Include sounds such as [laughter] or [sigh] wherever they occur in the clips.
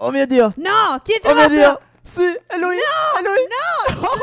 ¡Oh, mio Dio! No! ¿Quién te ¡Oh, mio Dio! Sì, è lui! No! È lui! No! [laughs]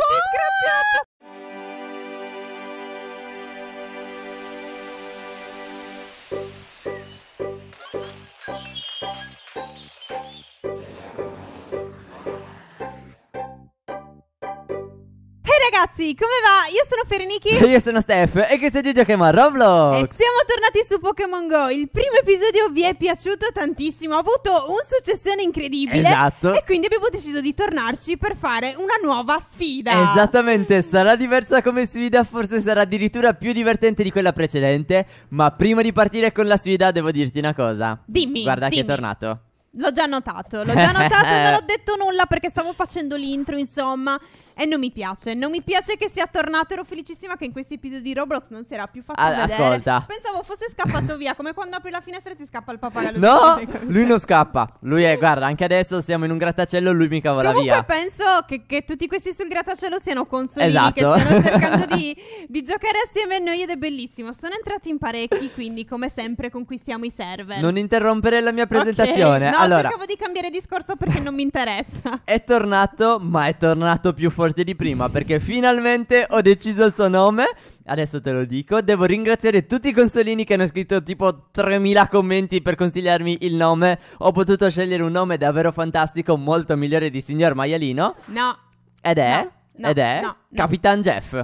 ragazzi, come va? Io sono Ferenichi E [laughs] io sono Steph e questo è Gigi Pokémon Roblox E siamo tornati su Pokémon GO Il primo episodio vi è piaciuto tantissimo Ha avuto un successione incredibile Esatto E quindi abbiamo deciso di tornarci per fare una nuova sfida Esattamente, sarà diversa come sfida Forse sarà addirittura più divertente di quella precedente Ma prima di partire con la sfida devo dirti una cosa Dimmi Guarda dimmi. che è tornato L'ho già notato, l'ho già notato e non ho [laughs] detto nulla perché stavo facendo l'intro, insomma. E non mi piace, non mi piace che sia tornato. Ero felicissima che in questi episodi di Roblox non si era più fatto Ah, vedere. ascolta. Pensavo fosse scappato via, come quando apri la finestra e ti scappa il pappagallo. No, lui non scappa. Lui è, guarda, anche adesso siamo in un grattacielo, lui mi cavola Comunque via. penso che, che tutti questi sul grattacielo siano consolini Esatto. che stanno [laughs] cercando di, di giocare assieme a noi ed è bellissimo. Sono entrati in parecchi, quindi come sempre conquistiamo i server. Non interrompere la mia presentazione. Ok. No, allora, cercavo di cambiare discorso perché non mi interessa. è tornato, ma è tornato più forte forte di prima perché finalmente ho deciso il suo nome. Adesso te lo dico. Devo ringraziare tutti i consolini che hanno scritto tipo 3000 commenti per consigliarmi il nome. Ho potuto scegliere un nome davvero fantastico, molto migliore di Signor Maialino. No. Ed è? No, no, ed è? No, Capitan Jeff.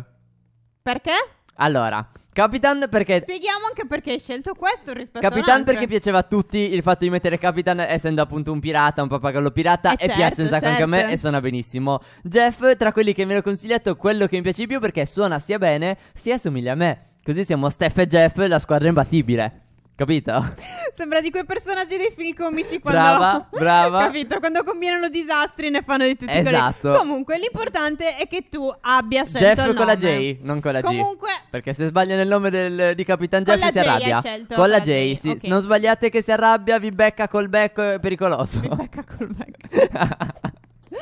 Perché? Allora, Capitan perché Spieghiamo anche perché hai scelto questo rispetto a Capitan un perché piaceva a tutti il fatto di mettere Capitan essendo appunto un pirata, un pappagallo pirata Eh, e certo, piace un sacco anche a me certo. e suona benissimo. Jeff tra quelli che mi hanno consigliato quello che mi piace di più perché suona sia bene sia somiglia a me. Così siamo Steph e Jeff, la squadra imbattibile. Capito? [laughs] Sembra di quei personaggi dei film comici quando... Brava, [laughs] brava. Capito? Quando combinano disastri ne fanno di tutti esatto. Quelli. Comunque l'importante è che tu abbia scelto Jeff con la J, non con la Comunque... G. Perché se sbagliano nel nome del, di Capitan Jeff si J arrabbia. con la J, J sì. Okay. Non sbagliate che si arrabbia, vi becca col becco, è pericoloso. Vi becca col becco. [laughs]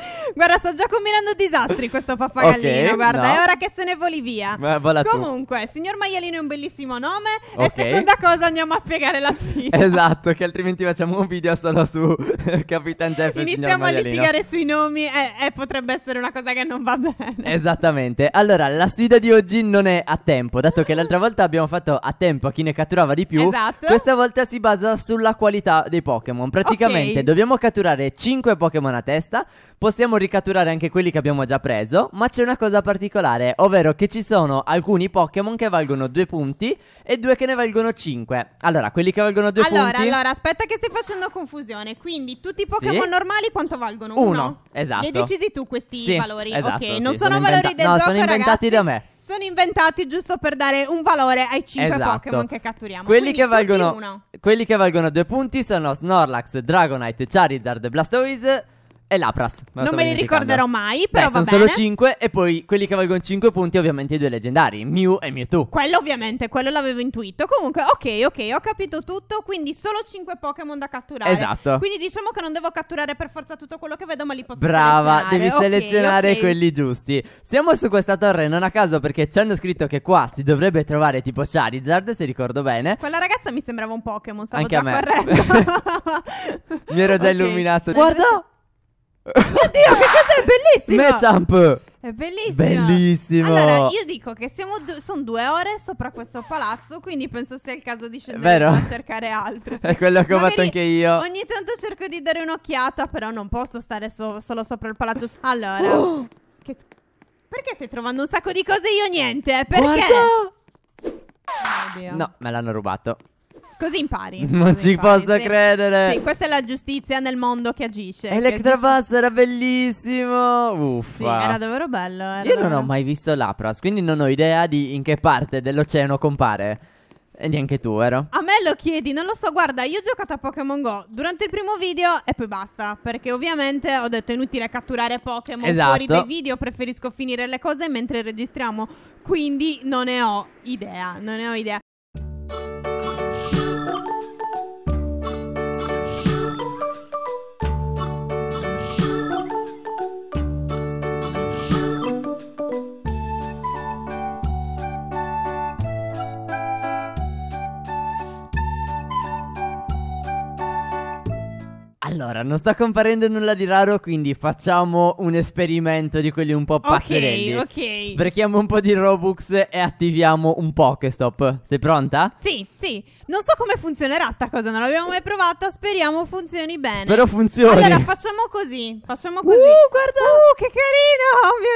[laughs] Guarda, sto già combinando disastri questo pappagallino. Okay, guarda, no. è ora che se ne voli via. Comunque, tu. signor Maialino è un bellissimo nome. Okay. E seconda cosa, andiamo a spiegare la sfida. Esatto, che altrimenti facciamo un video solo su [laughs] Capitan Jeff. Iniziamo a litigare sui nomi. e, eh, potrebbe essere una cosa che non va bene. Esattamente. Allora, la sfida di oggi non è a tempo, dato che l'altra [laughs] volta abbiamo fatto a tempo a chi ne catturava di più. Esatto. Questa volta si basa sulla qualità dei Pokémon. Praticamente okay. dobbiamo catturare 5 Pokémon a testa. Pot- possiamo ricatturare anche quelli che abbiamo già preso, ma c'è una cosa particolare, ovvero che ci sono alcuni Pokémon che valgono due punti e due che ne valgono cinque. Allora, quelli che valgono due allora, punti... Allora, aspetta che stai facendo confusione. Quindi, tutti i Pokémon sì? normali quanto valgono? Uno. Uno. Esatto. Li hai decisi tu questi sì, valori? Esatto, ok, sì, non sono, sono valori inventa- del no, gioco, sono inventati ragazzi. da me sono inventati giusto per dare un valore ai 5 esatto. Pokémon che catturiamo. Quelli che, valgono, quelli che valgono due punti sono Snorlax, Dragonite, Charizard, Blastoise e Lapras. Me non me li ricorderò mai, però Beh, va sono bene. solo 5 e poi quelli che valgono 5 punti ovviamente i due leggendari, Mew e Mewtwo. Quello ovviamente, quello l'avevo intuito. Comunque, ok, ok, ho capito tutto, quindi solo 5 Pokémon da catturare. Esatto. Quindi diciamo che non devo catturare per forza tutto quello che vedo, ma li posso Brava, selezionare. devi okay, selezionare okay. quelli giusti. Siamo su questa torre non a caso perché ci hanno scritto che qua si dovrebbe trovare tipo Charizard, se ricordo bene. Quella ragazza mi sembrava un Pokémon, stavo Anche già a me. correndo. [laughs] mi ero già [laughs] okay. illuminato. Guarda Oddio, che cosa è bellissima! Matchup! È bellissimo. Bellissimo. Allora, io dico che siamo du- sono due ore sopra questo palazzo, quindi penso sia il caso di scendere a cercare altro. Sì. [laughs] È quello che ho Magari fatto anche io. Ogni tanto cerco di dare un'occhiata, però non posso stare so- solo sopra il palazzo. [gasps] Allora, che... perché stai trovando un sacco di cose e io niente? Eh, perché? Guarda! Oh, no, me l'hanno rubato. Così impari. [laughs] Non così ci impari, posso sì. credere. Sì, questa è la giustizia nel mondo che agisce. Electrobus Buzz era bellissimo. Uffa. Sì, era davvero bello. Era Io davvero... non ho mai visto l'Apras, quindi non ho idea di in che parte dell'oceano compare. E neanche tu, vero? A me lo chiedi, non lo so. Guarda, io ho giocato a Pokémon Go durante il primo video e poi basta. Perché ovviamente ho detto è inutile catturare Pokémon esatto. fuori dai esatto. video. Preferisco finire le cose mentre registriamo. Quindi non ne ho idea. Non ne ho idea. Allora, non sta comparendo nulla di raro, quindi facciamo un esperimento di quelli un po' pazzerelli. Ok, ok. Sprechiamo un po' di Robux e attiviamo un Pokestop. Sei pronta? Sì, sì. Non so come funzionerà sta cosa, non l'abbiamo mai provata, speriamo funzioni bene. Spero funzioni. Allora, facciamo così, facciamo così. Uh, guarda! Uh, che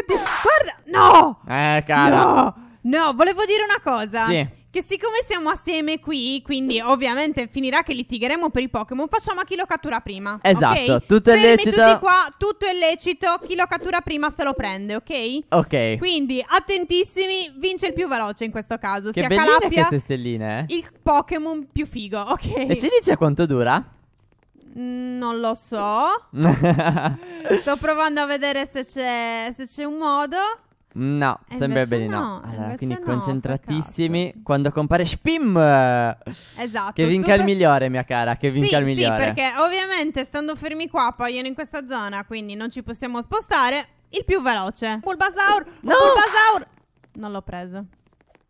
carino! Oh Mio Dio! Guarda! No! Eh, cara. No! No, volevo dire una cosa. Sì che siccome siamo assieme qui, quindi ovviamente finirà che litigheremo per i Pokémon, facciamo a chi lo cattura prima. Esatto, okay? tutto è Fermi lecito. Tutti qua, tutto è lecito, chi lo cattura prima se lo prende, ok? Ok. Quindi attentissimi, vince il più veloce in questo caso. Che sia Calabria, queste stelline. Eh. Il Pokémon più figo, ok? E ci dice quanto dura? Mm, non lo so. [laughs] Sto provando a vedere se c'è, se c'è un modo. No, e sembrerebbe di no. no. Allora, quindi no, concentratissimi peccato. quando compare Spim. Esatto. Che vinca super... il migliore, mia cara, che vinca sì, il migliore. Sì, perché ovviamente stando fermi qua, poi in questa zona, quindi non ci possiamo spostare, il più veloce. Bulbasaur! No! Bulbasaur! Non l'ho preso.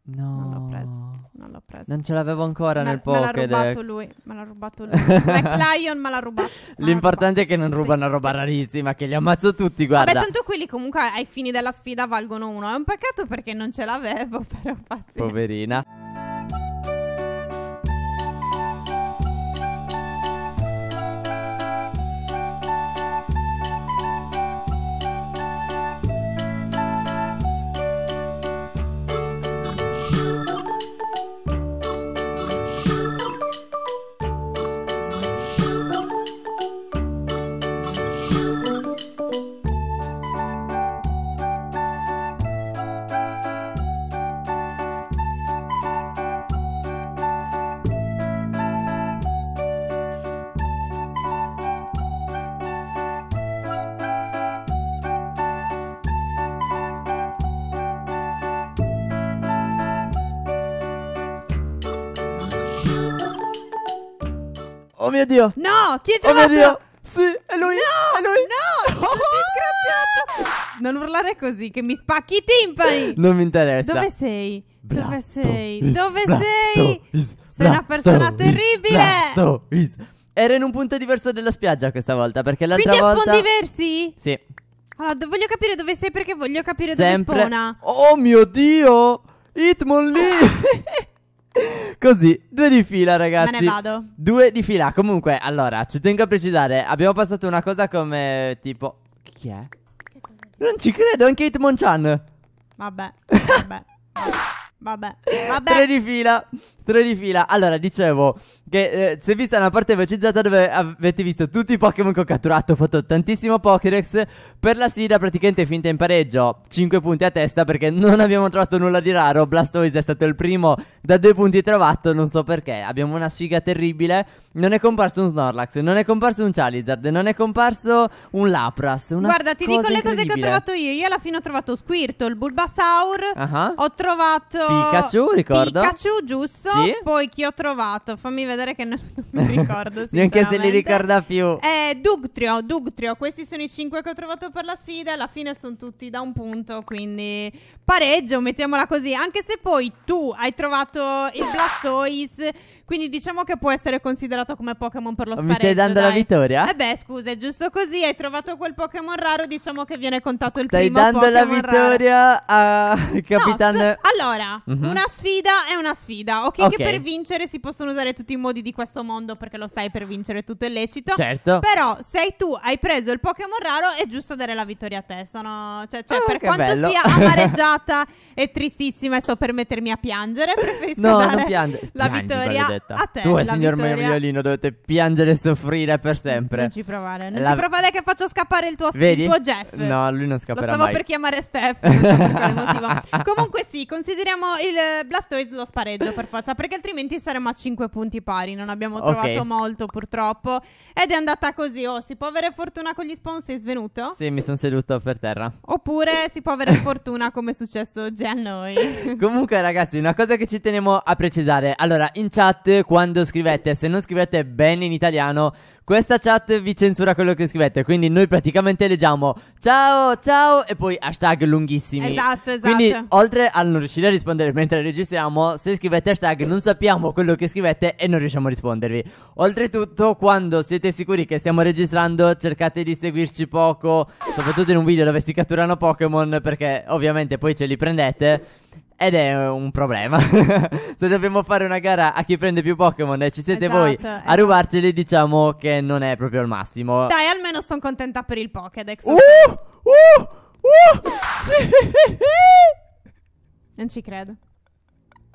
No. Non l'ho preso non l'ho preso. Non ce l'avevo ancora me, nel Pokédex. Me l'ha rubato lui, me l'ha rubato lui. [laughs] McLion me l'ha rubato. Ah, L'importante è che non ruba una roba rarissima, che li ammazzo tutti, guarda. Vabbè, tanto quelli comunque ai fini della sfida valgono uno. È un peccato perché non ce l'avevo, [laughs] però pazienza. Poverina. Oh mio Dio! No, chi è trovato? Oh mio Dio! Sì, è lui! No, è lui! No! disgraziato! Non urlare così che mi spacchi i timpani! Non mi interessa. Dove sei? Blasto Dove sei? Dove sei? Sei una persona terribile! Era in un punto diverso della spiaggia questa volta perché l'altra Quindi volta... Quindi a diversi? Sì. Allora, voglio capire dove sei perché voglio capire Sempre... dove spona. Oh mio Dio! Hitmon Hitmonlee! [laughs] [laughs] Così, due di fila, ragazzi. Me ne vado. Due di fila. Comunque, allora, ci tengo a precisare. Abbiamo passato una cosa come tipo. Chi è? Non ci credo, anche Hitmonchan. Vabbè, vabbè. [laughs] vabbè. Vabbè. Tre di fila. Tre di fila. Allora, dicevo che eh, si è vista una parte velocizzata dove avete visto tutti i Pokémon che ho catturato. Ho fatto tantissimo Pokédex. Per la sfida, praticamente finta in pareggio. 5 punti a testa perché non abbiamo trovato nulla di raro. Blastoise è stato il primo da due punti trovato. Non so perché. Abbiamo una sfiga terribile. Non è comparso un Snorlax, non è comparso un Charizard, non è comparso un Lapras. Guarda, ti dico le cose che ho trovato io. Io alla fine ho trovato Squirtle, Bulbasaur. Uh-huh. Ho trovato. Pikachu, ricordo. Pikachu, giusto. Sì? Poi chi ho trovato? Fammi vedere che non, non mi ricordo. [laughs] Neanche se li ricorda più. Eh, Dugtrio, Dugtrio. Questi sono i cinque che ho trovato per la sfida. Alla fine sono tutti da un punto. Quindi pareggio, mettiamola così. Anche se poi tu hai trovato il Blastoise quindi diciamo che può essere considerato come Pokémon per lo spareggio. Mi stai dando dai. la vittoria? Eh beh, scusa, è giusto così. Hai trovato quel Pokémon raro, diciamo che viene contato il stai primo Pokémon Stai dando Pokemon la vittoria raro. a Capitano... No, so... allora, mm-hmm. una sfida è una sfida. Okay, ok, che per vincere si possono usare tutti i modi di questo mondo, perché lo sai, per vincere tutto è lecito. Certo. Però sei tu, hai preso il Pokémon raro, è giusto dare la vittoria a te. Sono... Cioè, cioè oh, per quanto bello. sia amareggiata e tristissima e sto per mettermi a piangere, [laughs] preferisco no, dare la vittoria Elisetta. A te, tu, la signor vittoria. Maiolino, dovete piangere e soffrire per sempre. Non ci provare, non la... ci provare che faccio scappare il tuo, Vedi? il tuo Jeff. No, lui non scapperà Lo stavo mai. per chiamare Steph. [laughs] Comunque sì, consideriamo il Blastoise lo spareggio per forza, perché altrimenti saremmo a 5 punti pari, non abbiamo trovato okay. molto purtroppo. Ed è andata così, o oh, si può avere fortuna con gli spawn, sei svenuto? Sì, mi sono seduto per terra. Oppure si può avere fortuna come è successo oggi a noi. [laughs] Comunque ragazzi, una cosa che ci teniamo a precisare. Allora, in chat chat quando scrivete. Se non scrivete bene in italiano, questa chat vi censura quello che scrivete. Quindi noi praticamente leggiamo ciao, ciao e poi hashtag lunghissimi. Esatto, esatto. Quindi oltre a non riuscire a rispondere mentre registriamo, se scrivete hashtag non sappiamo quello che scrivete e non riusciamo a rispondervi. Oltretutto, quando siete sicuri che stiamo registrando, cercate di seguirci poco, soprattutto in un video dove si catturano Pokémon perché ovviamente poi ce li prendete. Ed è eh, un problema. [laughs] Se dobbiamo fare una gara a chi prende più Pokémon e ci siete esatto, voi a esatto. rubarceli, diciamo che non è proprio il massimo. Dai, almeno sono contenta per il Pokédex. Uh! Uh! Uh! Sì! Non ci credo.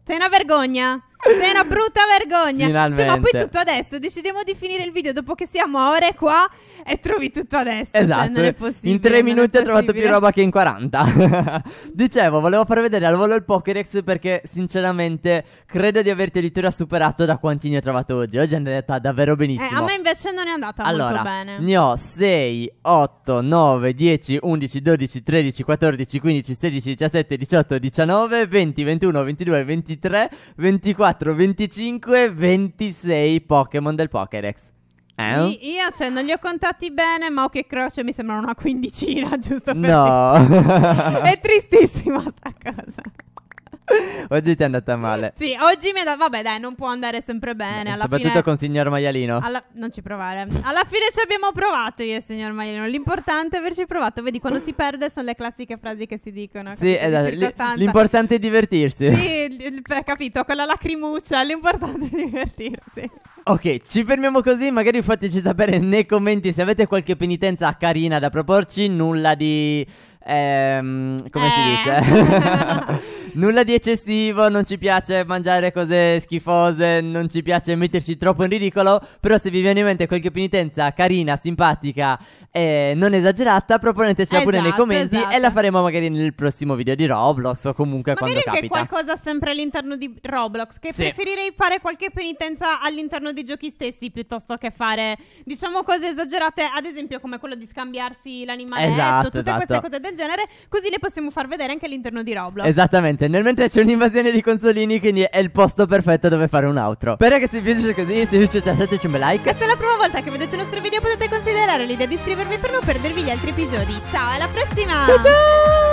Sei una vergogna. Sei una brutta vergogna. Finalmente. Cioè, ma poi tutto adesso. Decidiamo di finire il video dopo che siamo a ore qua e trovi tutto adesso. Cioè, esatto. Cioè, in tre minuti ho trovato più roba che in 40. [laughs] Dicevo, volevo far vedere al volo il Pokédex perché, sinceramente, credo di averti addirittura superato da quanti ne ho trovato oggi. Oggi è andata davvero benissimo. Eh, a me invece non è andata allora, molto bene. Ne ho 6, 8, 9, 10, 11, 12, 13, 14, 15, 16, 17, 18, 19, 20, 21, 22, 23, 24. 24, 25, 26 Pokémon del Pokédex. Eh? Io, cioè, non li ho contati bene, ma che croce mi sembra una quindicina, [laughs] giusto? Per no, [laughs] è tristissima sta cosa. [laughs] oggi ti è andata male. Sì, oggi mi è andata. Vabbè, dai, non può andare sempre bene. Eh, alla Soprattutto fine... con signor Maialino. Alla... Non ci provare. Alla fine ci abbiamo provato io e signor Maialino. L'importante è averci provato. Vedi, quando si perde sono le classiche frasi che si dicono. Sì, esatto. L- l'importante è divertirsi. Sì, l- capito, quella lacrimuccia. L'importante è divertirsi. Ok, ci fermiamo così, magari fateci sapere nei commenti se avete qualche penitenza carina da proporci, nulla di Ehm, come eh. si dice? [laughs] Nulla di eccessivo, non ci piace mangiare cose schifose, non ci piace metterci troppo in ridicolo, però se vi viene in mente qualche penitenza carina, simpatica e non esagerata, proponetecela esatto, pure nei esatto, commenti esatto. e la esatto. faremo magari nel prossimo video di Roblox o comunque magari quando capita. Magari anche qualcosa sempre all'interno di Roblox, che sì. preferirei fare qualche penitenza all'interno dei giochi stessi piuttosto che fare, diciamo, cose esagerate, ad esempio come quello di scambiarsi l'animaletto, esatto, tutte queste esatto. cose del genere, così le possiamo far vedere anche all'interno di Roblox. Esattamente, nel mentre c'è un'invasione di consolini, quindi è il posto perfetto dove fare un outro. Spero che vi piace così, se vi piace lasciateci un bel like. Se è la prima volta che vedete il nostro video, potete considerare l'idea di iscrivervi per non perdervi gli altri episodi. Ciao, alla prossima! Ciao ciao!